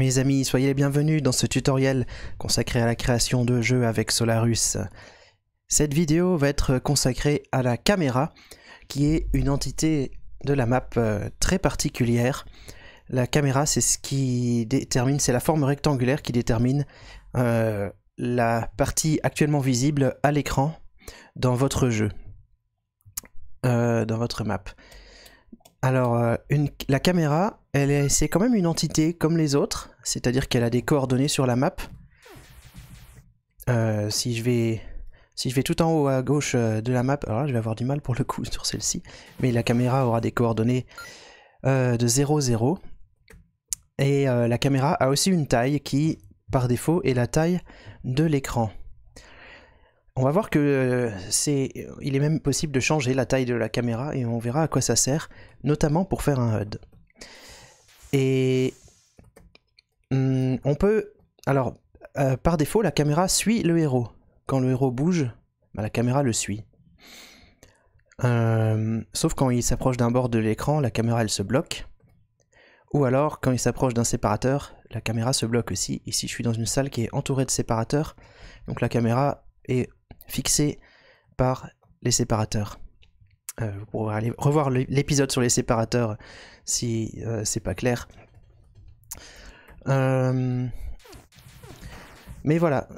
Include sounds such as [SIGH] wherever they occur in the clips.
Mes amis, soyez les bienvenus dans ce tutoriel consacré à la création de jeux avec Solarus. Cette vidéo va être consacrée à la caméra, qui est une entité de la map euh, très particulière. La caméra, c'est ce qui détermine, c'est la forme rectangulaire qui détermine euh, la partie actuellement visible à l'écran dans votre jeu, euh, dans votre map. Alors, euh, la caméra, elle c'est quand même une entité comme les autres, c'est-à-dire qu'elle a des coordonnées sur la map. Euh, si je vais tout en haut à gauche euh, de la map, alors là, je vais avoir du mal pour le coup [LAUGHS] sur celle-ci, mais la caméra aura des coordonnées de 0, 0. Et la caméra a aussi une taille qui, par défaut, est la taille de l'écran. On va voir que euh, c'est, il est même possible de changer la taille de la caméra et on verra à quoi ça sert, notamment pour faire un HUD. Et hmm, on peut, alors euh, par défaut, la caméra suit le héros. Quand le héros bouge, bah, la caméra le suit. Euh, sauf quand il s'approche d'un bord de l'écran, la caméra elle se bloque. Ou alors quand il s'approche d'un séparateur, la caméra se bloque aussi. Ici je suis dans une salle qui est entourée de séparateurs, donc la caméra est fixé par les séparateurs. Euh, vous aller revoir l'épisode sur les séparateurs si euh, c'est pas clair. Euh, mais voilà,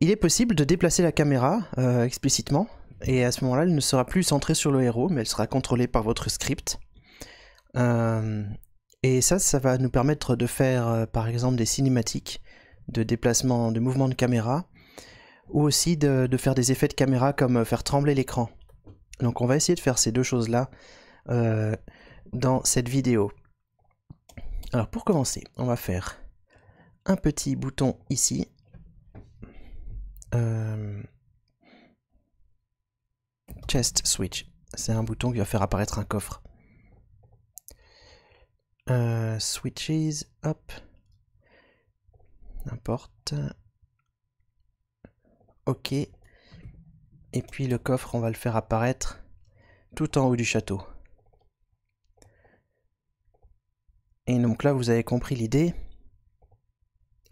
il est possible de déplacer la caméra euh, explicitement, et à ce moment-là, elle ne sera plus centrée sur le héros, mais elle sera contrôlée par votre script. et ça, ça va nous permettre de faire, par exemple, des cinématiques de déplacement, de mouvement de caméra, ou aussi de, faire des effets de caméra comme euh, faire trembler l'écran. Donc on va essayer de faire ces deux choses-là euh, dans cette vidéo. Alors pour commencer, on va faire un petit bouton ici. Euh, chest switch. C'est un bouton qui va faire apparaître un coffre. switches, hop. N'importe ok. Et puis le coffre, on va le faire apparaître tout en haut du château. Et donc là, vous avez compris l'idée.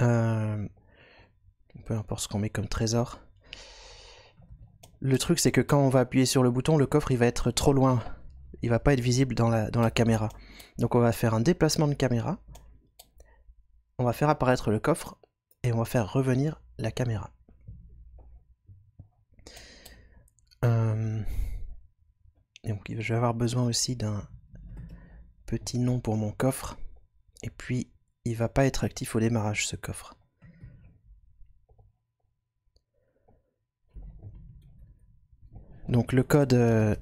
Euh, peu importe ce qu'on met comme trésor. Le truc, c'est que quand on va appuyer sur le bouton, le coffre, il va être trop loin. Il va pas être visible dans la, dans la caméra. Donc on va faire un déplacement de caméra. On va faire apparaître le coffre et on va faire revenir la caméra. Donc je vais avoir besoin aussi d'un petit nom pour mon coffre. Et puis il va pas être actif au démarrage ce coffre. Donc le code euh,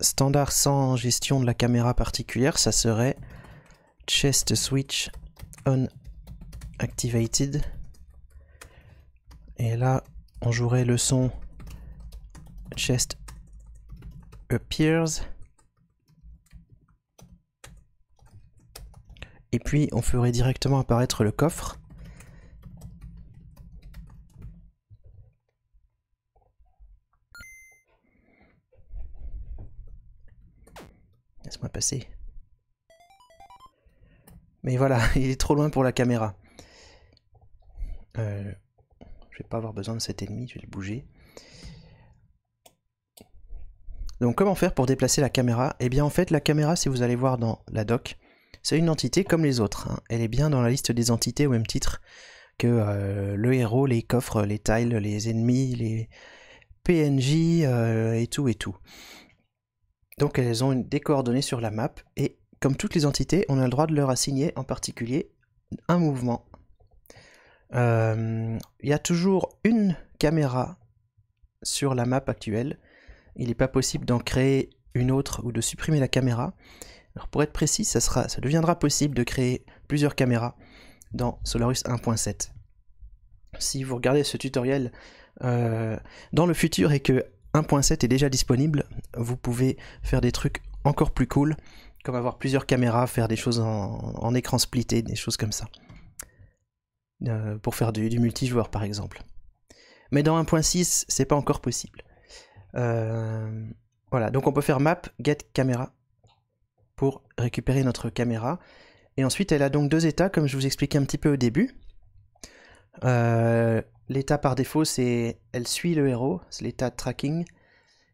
standard sans gestion de la caméra particulière, ça serait chest switch on activated. Et là, on jouerait le son chest appears. Euh, Et puis on ferait directement apparaître le coffre. Laisse-moi passer. Mais voilà, [LAUGHS] il est trop loin pour la caméra. Euh, je vais pas avoir besoin de cet ennemi, je vais le bouger. Donc comment faire pour déplacer la caméra Eh bien en fait la caméra si vous allez voir dans la doc, c'est une entité comme les autres. Hein. Elle est bien dans la liste des entités au même titre que euh, le héros, les coffres, les tiles, les ennemis, les PNJ euh, et tout et tout. Donc elles ont des coordonnées sur la map et comme toutes les entités, on a le droit de leur assigner en particulier un mouvement. Euh, il y a toujours une caméra sur la map actuelle il n'est pas possible d'en créer une autre ou de supprimer la caméra. Alors pour être précis, ça, sera, ça deviendra possible de créer plusieurs caméras dans Solaris 1.7. Si vous regardez ce tutoriel euh, dans le futur et que 1.7 est déjà disponible, vous pouvez faire des trucs encore plus cool, comme avoir plusieurs caméras, faire des choses en, écran splitté, des choses comme ça. Euh, pour faire du, du multijoueur par exemple. Mais dans 1.6, c'est pas encore possible. Euh, voilà, donc on peut faire map get camera pour récupérer notre caméra. Et ensuite, elle a donc deux états, comme je vous expliquais un petit peu au début. Euh, l'état par défaut, c'est elle suit le héros, c'est l'état tracking.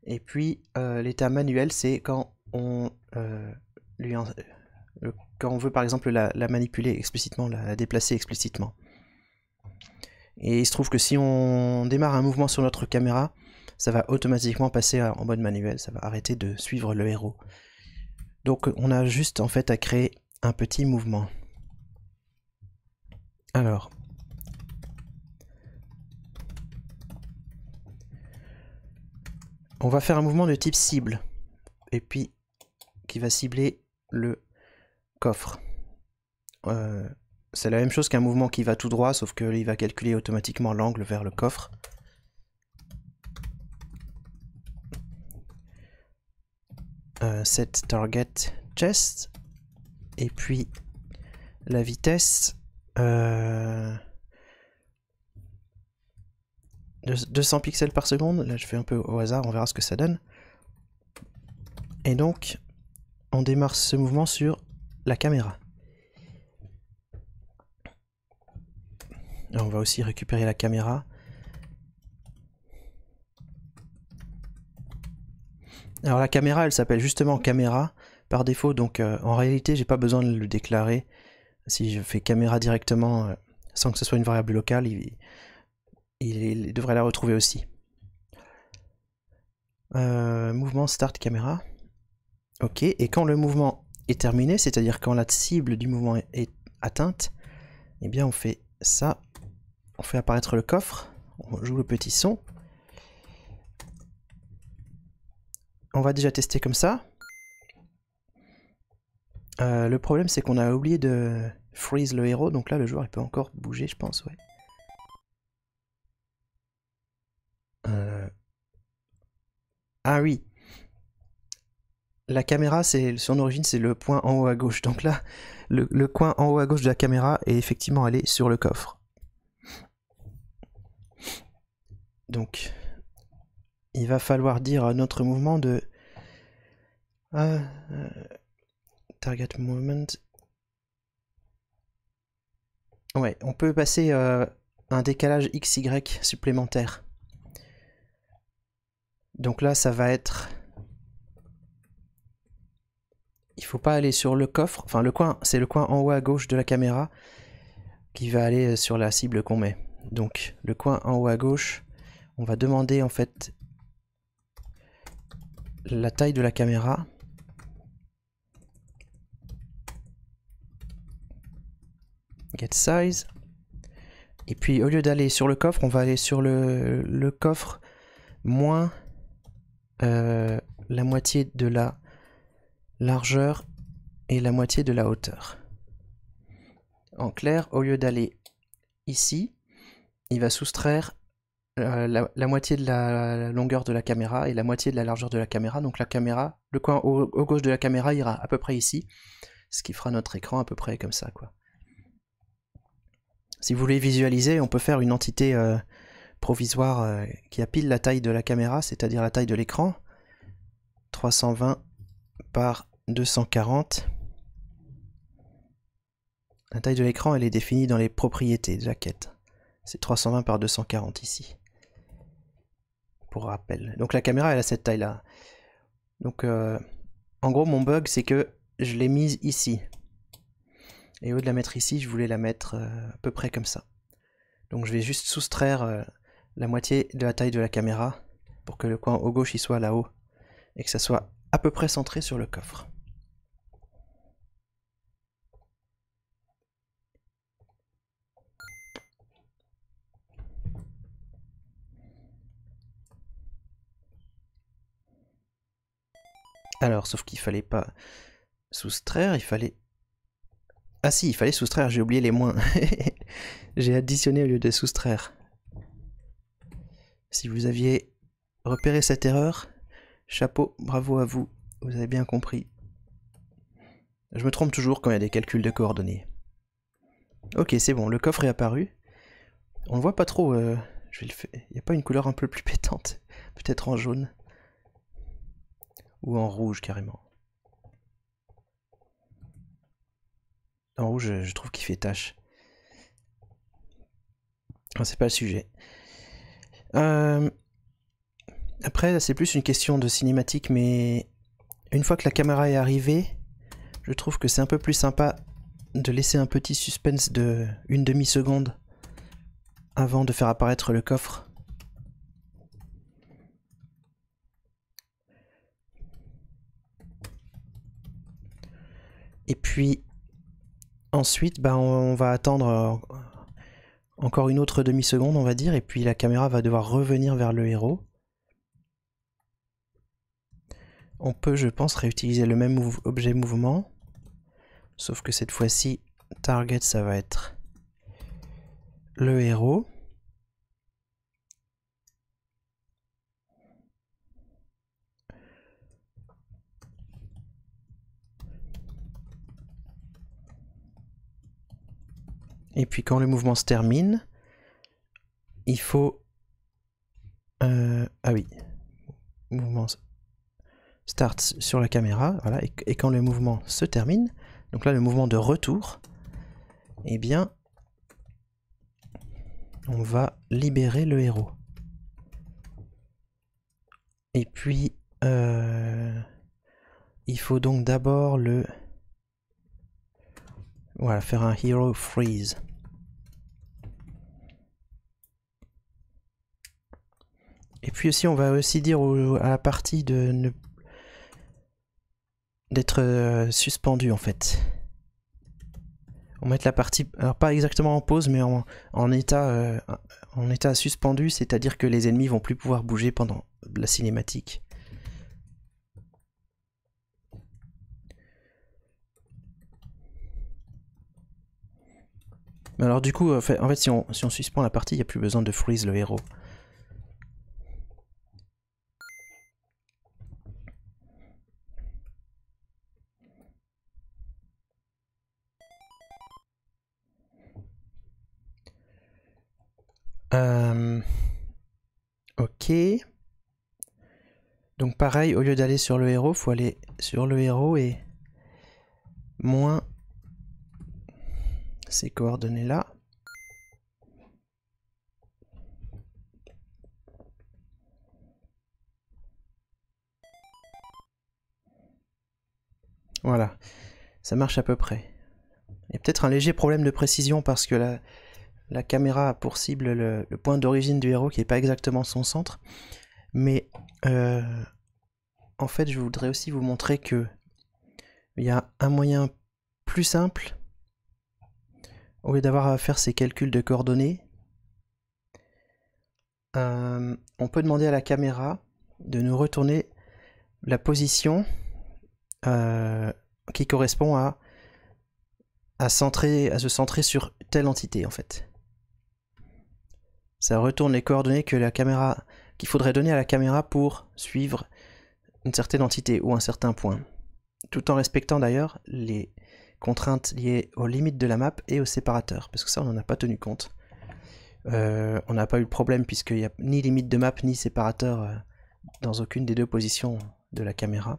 Et puis euh, l'état manuel, c'est quand on lui quand on veut par exemple la, manipuler explicitement, la, déplacer explicitement. Et il se trouve que si on démarre un mouvement sur notre caméra, ça va automatiquement passer en mode manuel, ça va arrêter de suivre le héros. Donc on a juste en fait à créer un petit mouvement. Alors, on va faire un mouvement de type cible, et puis qui va cibler le coffre. Euh, c'est la même chose qu'un mouvement qui va tout droit, sauf qu'il va calculer automatiquement l'angle vers le coffre. set euh, target chest. Et puis la vitesse. Euh, de 200 pixels par seconde. Là, je fais un peu au hasard, on verra ce que ça donne. Et donc, on démarre ce mouvement sur la caméra. on va aussi récupérer la caméra. Alors la caméra, elle s'appelle justement caméra par défaut, donc euh, en réalité, j'ai pas besoin de le déclarer. Si je fais caméra directement, euh, sans que ce soit une variable locale, il, devrait la retrouver aussi. Euh, mouvement start caméra. Ok, et quand le mouvement est terminé, c'est-à-dire quand la cible du mouvement est, atteinte, eh bien on fait ça, on fait apparaître le coffre, on joue le petit son, on va déjà tester comme ça. Euh, le problème c'est qu'on a oublié de freeze le héros, donc là le joueur il peut encore bouger je pense, ouais. Euh. Ah oui La caméra, c'est son origine c'est le point en haut à gauche, donc là le, le coin en haut à gauche de la caméra est effectivement allé sur le coffre. Donc il va falloir dire notre mouvement de ah, euh, target movement. Ouais, on peut passer euh, un décalage XY supplémentaire. Donc là, ça va être... Il faut pas aller sur le coffre, enfin le coin, c'est le coin en haut à gauche de la caméra qui va aller sur la cible qu'on met. Donc le coin en haut à gauche, on va demander en fait la taille de la caméra. Get size. Et puis au lieu d'aller sur le coffre, on va aller sur le, coffre moins euh, la moitié de la largeur et la moitié de la hauteur. En clair, au lieu d'aller ici, il va soustraire euh, la, moitié de la longueur de la caméra et la moitié de la largeur de la caméra. Donc la caméra, le coin au, gauche de la caméra ira à peu près ici, ce qui fera notre écran à peu près comme ça. Quoi. Si vous voulez visualiser, on peut faire une entité euh, provisoire euh, qui a pile la taille de la caméra, c'est-à-dire la taille de l'écran. 320 par 240. La taille de l'écran, elle est définie dans les propriétés de la quête. C'est 320 par 240 ici pour rappel. Donc la caméra, elle a cette taille-là. Donc euh, en gros, mon bug, c'est que je l'ai mise ici. Et au lieu de la mettre ici, je voulais la mettre euh, à peu près comme ça. Donc je vais juste soustraire euh, la moitié de la taille de la caméra pour que le coin au gauche il soit là-haut et que ça soit à peu près centré sur le coffre. Alors, sauf qu'il fallait pas soustraire, il fallait... Ah si, il fallait soustraire, j'ai oublié les moins. [LAUGHS] j'ai additionné au lieu de soustraire. Si vous aviez repéré cette erreur, chapeau, bravo à vous, vous avez bien compris. Je me trompe toujours quand il y a des calculs de coordonnées. Ok, c'est bon, le coffre est apparu. On le voit pas trop, euh, je vais le faire. Il n'y a pas une couleur un peu plus [LAUGHS] pétante Peut-être en jaune ou en rouge carrément. En rouge, je trouve qu'il fait tâche. Ah, c'est pas le sujet. Euh, après, c'est plus une question de cinématique, mais une fois que la caméra est arrivée, je trouve que c'est un peu plus sympa de laisser un petit suspense de une demi-seconde avant de faire apparaître le coffre. Et puis ensuite, bah, on, va attendre euh, encore une autre demi-seconde, on va dire, et puis la caméra va devoir revenir vers le héros. On peut, je pense, réutiliser le même objet mouvement, sauf que cette fois-ci, target, ça va être le héros. Et puis quand le mouvement se termine, il faut... Euh, ah oui, mouvement start sur la caméra, et, quand le mouvement se termine, donc là le mouvement de retour, eh bien, on va libérer le héros. Et puis, euh, il faut donc d'abord le... Voilà, faire un hero freeze. puis aussi, on va aussi dire à la partie de ne... d'être euh, suspendu en fait. On met la partie, alors pas exactement en pause, mais en, en état, euh, en état suspendu, c'est-à-dire que les ennemis vont plus pouvoir bouger pendant la cinématique. alors du coup, en fait, si on, si on suspend la partie, il n'y a plus besoin de freeze le héros. Donc pareil, au lieu d'aller sur le héros, faut aller sur le héros et moins ces coordonnées là. Voilà, ça marche à peu près. Il y a peut-être un léger problème de précision parce que la, la caméra a pour cible le, point d'origine du héros qui n'est pas exactement son centre. Mais euh, en fait, je voudrais aussi vous montrer que il y a un moyen plus simple. Au lieu d'avoir à faire ces calculs de coordonnées, euh, on peut demander à la caméra de nous retourner la position euh, qui correspond à, à, centrer, à se centrer sur telle entité en fait ça retourne les coordonnées que la caméra qu'il faudrait donner à la caméra pour suivre une certaine entité ou un certain point, tout en respectant d'ailleurs les contraintes liées aux limites de la map et aux séparateurs, parce que ça on n'en a pas tenu compte. Euh, on n'a pas eu le problème puisqu'il n'y a ni limite de map ni séparateur euh, dans aucune des deux positions de la caméra,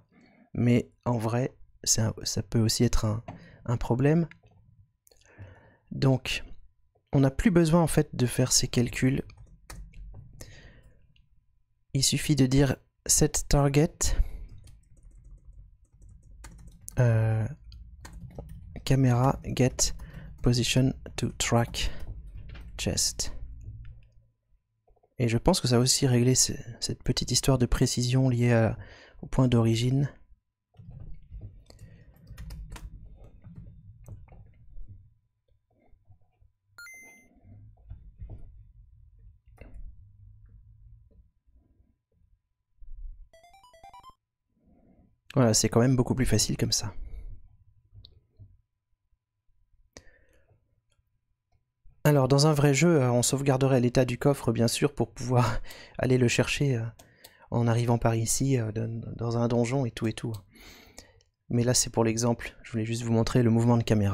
mais en vrai ça peut aussi être un, un problème. Donc on n'a plus besoin en fait de faire ces calculs. Il suffit de dire set target euh, camera get position to track chest. Et je pense que ça va aussi régler cette petite histoire de précision liée au point d'origine. Voilà, c'est quand même beaucoup plus facile comme ça. Alors dans un vrai jeu, euh, on sauvegarderait l'état du coffre bien sûr pour pouvoir [LAUGHS] aller le chercher euh, en arrivant par ici, euh, dans un donjon et tout et tout. Mais là c'est pour l'exemple, je voulais juste vous montrer le mouvement de caméra.